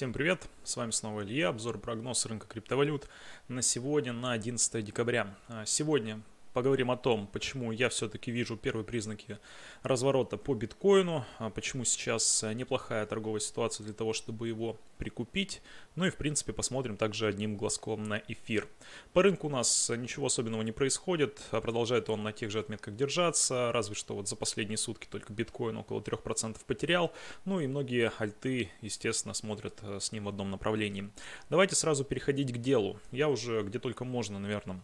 Всем привет, с вами снова Илья, обзор прогноз рынка криптовалют на сегодня, на 11 декабря. А, сегодня поговорим о том, почему я все-таки вижу первые признаки разворота по биткоину, а почему сейчас неплохая торговая ситуация для того, чтобы его прикупить. Ну и, в принципе, посмотрим также одним глазком на эфир. По рынку у нас ничего особенного не происходит, а продолжает он на тех же отметках держаться, разве что вот за последние сутки только биткоин около 3% потерял. Ну и многие альты, естественно, смотрят э, с ним в одном направлении. Давайте сразу переходить к делу. Я уже где только можно, наверное,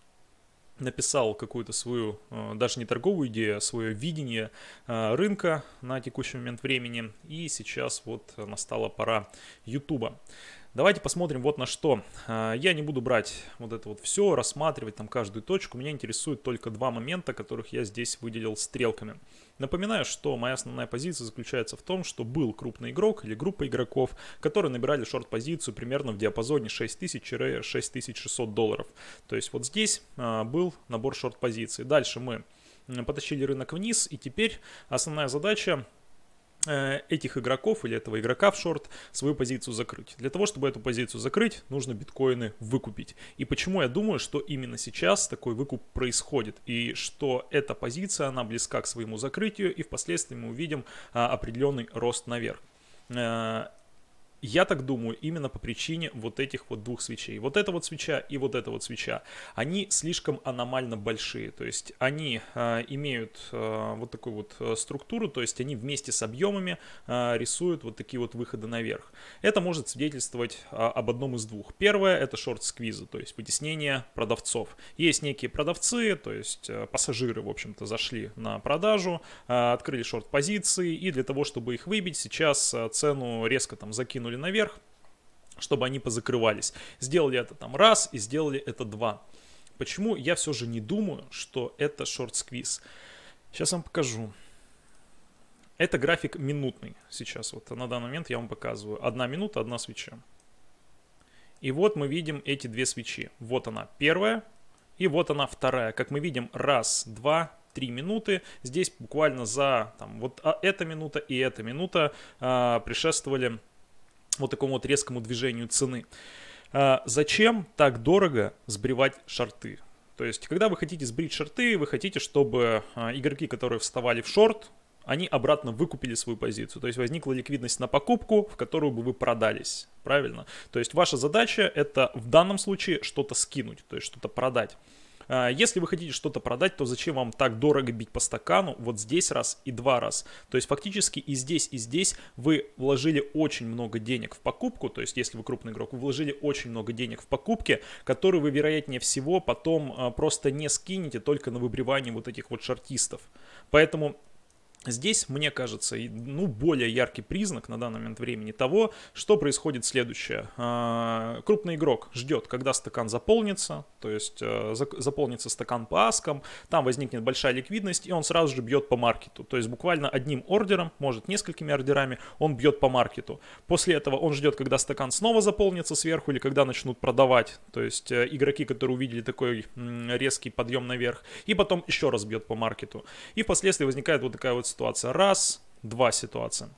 написал какую-то свою, э, даже не торговую идею, а свое видение э, рынка на текущий момент времени. И сейчас вот э, настала пора Ютуба. Давайте посмотрим вот на что. А, я не буду брать вот это вот все, рассматривать там каждую точку. Меня интересуют только два момента, которых я здесь выделил стрелками. Напоминаю, что моя основная позиция заключается в том, что был крупный игрок или группа игроков, которые набирали шорт-позицию примерно в диапазоне 6000-6600 долларов. То есть вот здесь а, был набор шорт-позиций. Дальше мы потащили рынок вниз, и теперь основная задача Э, этих игроков или этого игрока в шорт свою позицию закрыть. Для того, чтобы эту позицию закрыть, нужно биткоины выкупить. И почему я думаю, что именно сейчас такой выкуп происходит, и что эта позиция, она близка к своему закрытию, и впоследствии мы увидим а, определенный рост наверх э, я так думаю, именно по причине вот этих вот двух свечей. Вот эта вот свеча и вот эта вот свеча. Они слишком аномально большие. То есть они э, имеют э, вот такую вот э, структуру, то есть они вместе с объемами э, рисуют вот такие вот выходы наверх. Это может свидетельствовать э, об одном из двух. Первое это шорт-сквизы, то есть вытеснение продавцов. Есть некие продавцы, то есть э, пассажиры, в общем-то, зашли на продажу, э, открыли шорт-позиции, и для того, чтобы их выбить, сейчас э, цену резко там закинули потянули наверх, чтобы они позакрывались. Сделали это там раз и сделали это два. Почему я все же не думаю, что это шорт-сквиз? Сейчас вам покажу. Это график минутный сейчас. Вот на данный момент я вам показываю. Одна минута, одна свеча. И вот мы видим эти две свечи. Вот она первая, и вот она вторая. Как мы видим, раз, два, три минуты. Здесь буквально за там, вот а, эта минута и эта минута э, а, предшествовали вот такому вот резкому движению цены. А, зачем так дорого сбривать шорты? То есть, когда вы хотите сбрить шорты, вы хотите, чтобы а, игроки, которые вставали в шорт, они обратно выкупили свою позицию. То есть возникла ликвидность на покупку, в которую бы вы продались. Правильно? То есть ваша задача это в данном случае что-то скинуть, то есть что-то продать. А, если вы хотите что-то продать, то зачем вам так дорого бить по стакану вот здесь раз и два раз? То есть фактически и здесь, и здесь вы вложили очень много денег в покупку, то есть если вы крупный игрок, вы вложили очень много денег в покупке, которую вы, вероятнее всего, потом а, просто не скинете только на выбривание вот этих вот шартистов. Поэтому Здесь, мне кажется, ну, более яркий признак на данный момент времени того, что происходит следующее. А, крупный игрок ждет, когда стакан заполнится, то есть э, заполнится стакан по аскам, там возникнет большая ликвидность, и он сразу же бьет по маркету. То есть буквально одним ордером, может несколькими ордерами, он бьет по маркету. После этого он ждет, когда стакан снова заполнится сверху или когда начнут продавать. То есть э, игроки, которые увидели такой резкий подъем наверх, и потом еще раз бьет по маркету. И впоследствии возникает вот такая вот ситуация раз, два ситуация.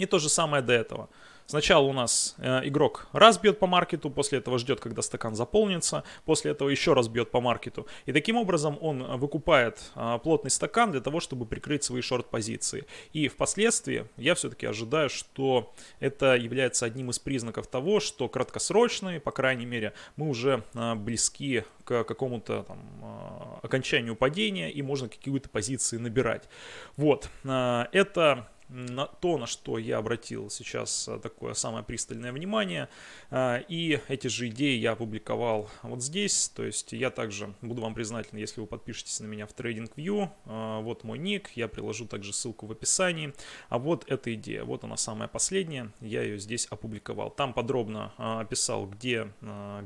И то же самое до этого. Сначала у нас э, игрок раз бьет по маркету, после этого ждет, когда стакан заполнится, после этого еще раз бьет по маркету. И таким образом он э, выкупает э, плотный стакан для того, чтобы прикрыть свои шорт-позиции. И впоследствии я все-таки ожидаю, что это является одним из признаков того, что краткосрочные, по крайней мере, мы уже э, близки к какому-то там, э, окончанию падения и можно какие-то позиции набирать. Вот, э, это на то, на что я обратил сейчас э, такое самое пристальное внимание. Э, и эти же идеи я опубликовал вот здесь. То есть я также буду вам признателен, если вы подпишетесь на меня в TradingView. Э, вот мой ник, я приложу также ссылку в описании. А вот эта идея, вот она самая последняя, я ее здесь опубликовал. Там подробно описал, где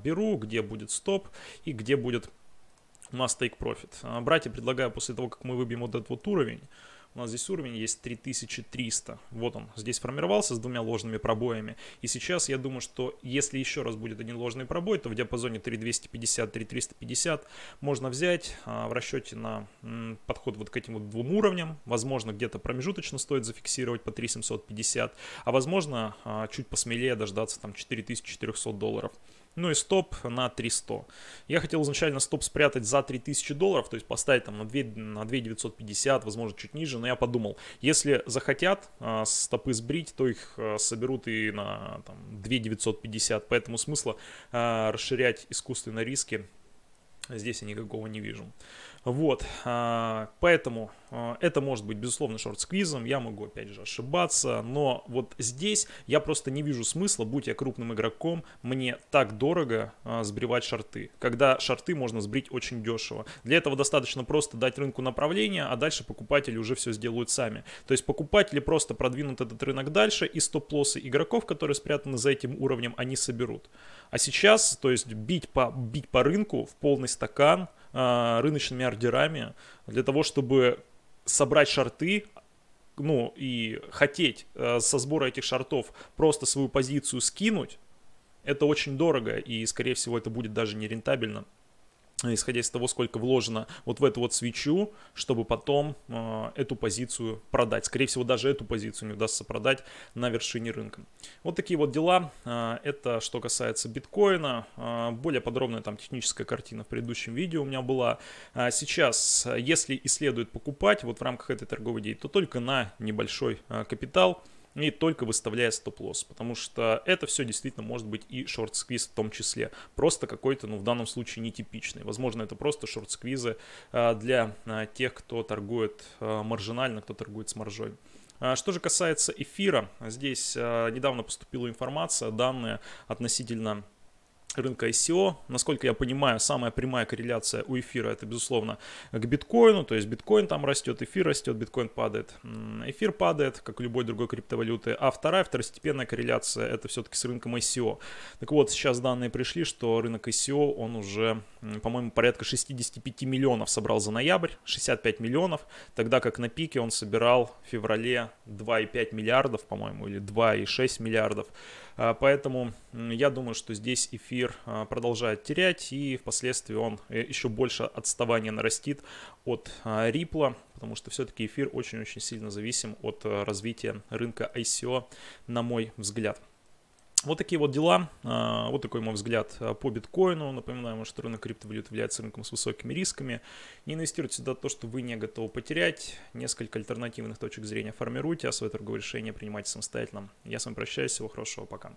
беру, где будет стоп и где будет у нас take profit. Братья, предлагаю после того, как мы выбьем вот этот вот уровень, у нас здесь уровень есть 3300. Вот он, здесь формировался с двумя ложными пробоями. И сейчас я думаю, что если еще раз будет один ложный пробой, то в диапазоне 3250-3350 можно взять а, в расчете на подход вот к этим вот двум уровням. Возможно, где-то промежуточно стоит зафиксировать по 3750, а возможно, а, чуть посмелее дождаться там 4400 долларов ну и стоп на 300. Я хотел изначально стоп спрятать за 3000 долларов, то есть поставить там на 2, на 2 950, возможно, чуть ниже, но я подумал, если захотят э, стопы сбрить, то их э, соберут и на там, 2 950, поэтому смысла э, расширять искусственно риски Здесь я никакого не вижу. Вот, а, поэтому а, это может быть, безусловно, шорт-сквизом, я могу, опять же, ошибаться, но вот здесь я просто не вижу смысла, будь я крупным игроком, мне так дорого а, сбривать шорты, когда шорты можно сбрить очень дешево. Для этого достаточно просто дать рынку направление, а дальше покупатели уже все сделают сами. То есть покупатели просто продвинут этот рынок дальше, и стоп-лоссы игроков, которые спрятаны за этим уровнем, они соберут. А сейчас, то есть бить по, бить по рынку в полной стакан а, рыночными ордерами для того, чтобы собрать шарты, ну и хотеть э, со сбора этих шартов просто свою позицию скинуть, это очень дорого и, скорее всего, это будет даже нерентабельно исходя из того, сколько вложено вот в эту вот свечу, чтобы потом э, эту позицию продать. Скорее всего, даже эту позицию не удастся продать на вершине рынка. Вот такие вот дела. Э, это что касается биткоина. Э, более подробная там техническая картина в предыдущем видео у меня была. Э, сейчас, если и следует покупать вот в рамках этой торговой идеи, то только на небольшой капитал и только выставляя стоп-лосс, потому что это все действительно может быть и шорт-сквиз в том числе, просто какой-то, ну, в данном случае нетипичный. Возможно, это просто шорт-сквизы а, для а, тех, кто торгует а, маржинально, кто торгует с маржой. Что же касается эфира, здесь недавно поступила информация, данные относительно рынка ICO. Насколько я понимаю, самая прямая корреляция у эфира это, безусловно, к биткоину. То есть биткоин там растет, эфир растет, биткоин падает, эфир падает, как любой другой криптовалюты. А вторая, второстепенная корреляция это все-таки с рынком ICO. Так вот, сейчас данные пришли, что рынок ICO, он уже, по-моему, порядка 65 миллионов собрал за ноябрь, 65 миллионов, тогда как на пике он собирал в феврале 2,5 миллиардов, по-моему, или 2,6 миллиардов. А, поэтому я думаю, что здесь эфир мир а, продолжает терять, и впоследствии он э, еще больше отставания нарастит от а, Ripple, потому что все-таки эфир очень-очень сильно зависим от э, развития рынка ICO, на мой взгляд. Вот такие вот дела, а, вот такой мой взгляд по биткоину. Напоминаю, что рынок криптовалют является рынком с высокими рисками. Не инвестируйте сюда то, что вы не готовы потерять. Несколько альтернативных точек зрения формируйте, а свои торговые решения принимайте самостоятельно. Я с вами прощаюсь, всего хорошего, пока.